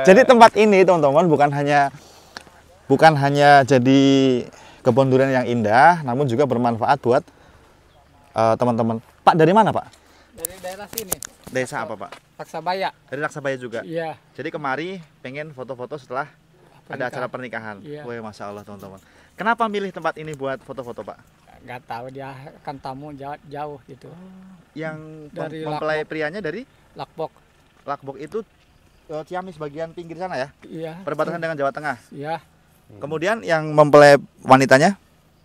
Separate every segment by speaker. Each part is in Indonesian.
Speaker 1: Jadi tempat ini teman-teman bukan hanya bukan hanya jadi kebun durian yang indah, namun juga bermanfaat buat eh, teman-teman. Pak dari mana Pak? Dari daerah sini. Desa apa Pak? Laksabaya. Dari Laksabaya juga. Iya. Jadi kemari pengen foto-foto setelah
Speaker 2: pernikahan. ada acara pernikahan. Iya. Wah,
Speaker 1: masya Allah teman-teman. Kenapa milih tempat ini buat foto-foto Pak? Gak tahu dia kan tamu jauh, jauh gitu. Oh, yang dari mempelai prianya dari? Lakbok. Lakbok itu Ciamis bagian pinggir sana ya? Iya. Perbatasan dengan Jawa Tengah. Iya. Kemudian yang mempelai wanitanya?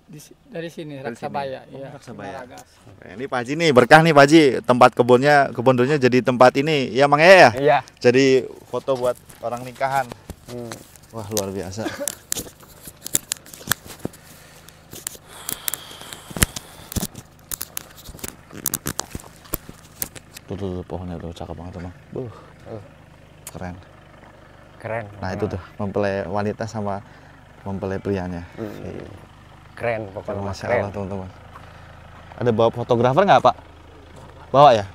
Speaker 1: Di, dari sini dari Raksabaya. Sini. Oh, ya, Raksabaya. ini Pak Haji nih berkah nih Pak Haji. Tempat kebunnya kebun dulunya jadi tempat ini. Ya Mang Eya ya? Iya. Jadi foto buat orang nikahan. Hmm. Wah, luar biasa. tuh, tuh, tuh pohonnya tuh cakep banget, Buh. Uh keren keren nah itu tuh mempelai wanita sama mempelai prianya hmm. Iya. keren pokoknya masya Allah teman-teman ada bawa fotografer nggak pak bawa ya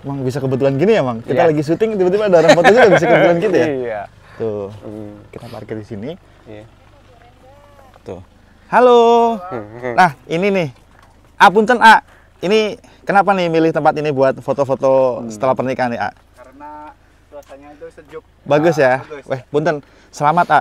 Speaker 1: Emang iya. bisa kebetulan gini ya, Mang. Kita yeah. lagi syuting tiba-tiba ada orang foto bisa kebetulan gitu ya. Iya. Tuh. Hmm. Kita parkir di sini. Iya. Tuh. Halo. Hmm. Nah, ini nih. Apunten, A ini kenapa nih milih tempat ini buat foto-foto hmm. setelah pernikahan nih, A? Karena suasananya itu sejuk. Bagus ah, ya. Bagus. Weh, Bunten, Selamat, A.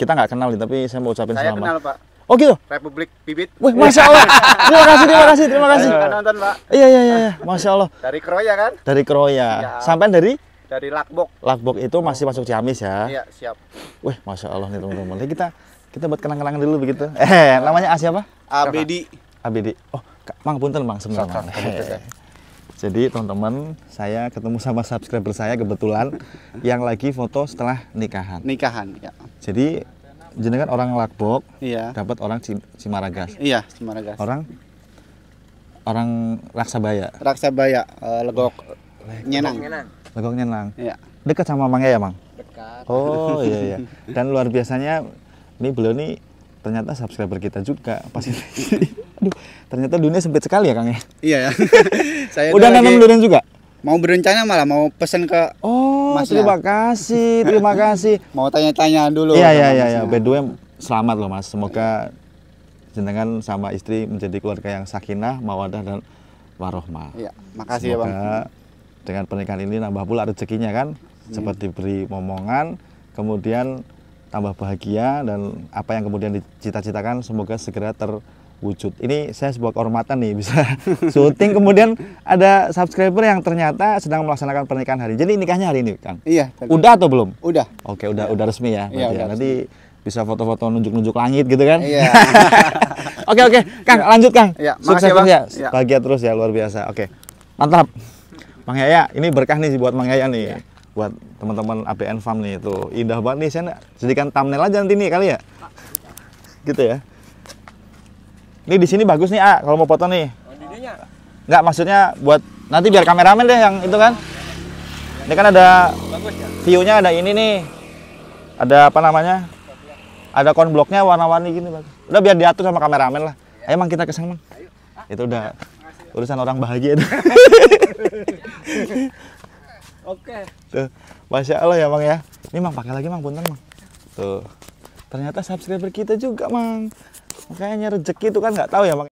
Speaker 1: Kita nggak kenal nih, tapi saya mau ucapin saya selamat. Saya kenal, Pak. Oh gitu. Republik Bibit. Wih, masya Allah. terima kasih, terima kasih, terima kasih. Kita nonton pak. Iya, iya iya iya, masya Allah. Dari Kroya kan? Dari Kroya. Ya. Sampai dari? Dari Lakbok. Lakbok itu masih masuk Ciamis ya? Iya siap. Wih, masya Allah nih teman-teman. Kita kita buat kenang-kenangan dulu begitu. Eh, namanya A siapa? Abedi. Abedi. Oh, Mang punten Mang sebenarnya. Gitu kan. Jadi teman-teman, saya ketemu sama subscriber saya kebetulan yang lagi foto setelah nikahan. Nikahan, ya. Jadi jenengan orang Lakbok, iya. dapat orang Cimaragas. Iya, Cimaragas. Orang orang Raksabaya. Raksabaya, uh, Legok eh, Nyenang. Legok Nyenang. Iya. Dekat sama Mang ya, Mang? Dekat. Oh, iya iya. Dan luar biasanya ini beliau nih ternyata subscriber kita juga pasti Aduh, ternyata dunia sempit sekali ya Kang ya. Iya ya. Saya Udah nanam durian juga? Mau berencana malah mau pesen ke Oh, Mas terima kasih, terima kasih. mau tanya-tanya dulu. Iya iya iya iya. By the way, selamat loh Mas. Semoga jenengan sama istri menjadi keluarga yang sakinah, mawadah dan warohmah. Iya, makasih Semoga ya Bang. Dengan pernikahan ini nambah pula rezekinya kan, hmm. cepat diberi momongan, kemudian tambah bahagia dan apa yang kemudian dicita-citakan semoga segera ter wujud. Ini saya sebuah kehormatan nih bisa syuting kemudian ada subscriber yang ternyata sedang melaksanakan pernikahan hari. Jadi nikahnya hari ini, Kang. Iya. Tentu. Udah atau belum? Udah. Oke, udah ya. udah resmi ya. Iya, ya. Nanti bisa foto-foto nunjuk-nunjuk langit gitu kan? Iya. oke, oke. Kang, ya. lanjut, Kang. Ya, Sukses terus ya. ya. Bahagia terus ya, luar biasa. Oke. Mantap. Mang Yaya, ini berkah nih buat Mang Yaya nih. Ya. Buat teman-teman APN Farm nih itu indah banget nih. Saya jadikan thumbnail aja nanti nih kali ya. Gitu ya. Ini di sini bagus nih, A, kalau mau foto nih. Enggak, oh, maksudnya buat nanti biar kameramen deh yang itu kan. Ini kan ada ya? view-nya ada ini nih. Ada apa namanya? Ada konbloknya warna-warni gini bagus. Udah biar diatur sama kameramen lah. Ayo mang kita kesemang, mang. Itu udah urusan orang bahagia. Oke. Tuh, masya Allah ya mang ya. Ini mang pakai lagi mang punten mang. Tuh, ternyata subscriber kita juga mang makanya rezeki itu kan nggak tahu ya bang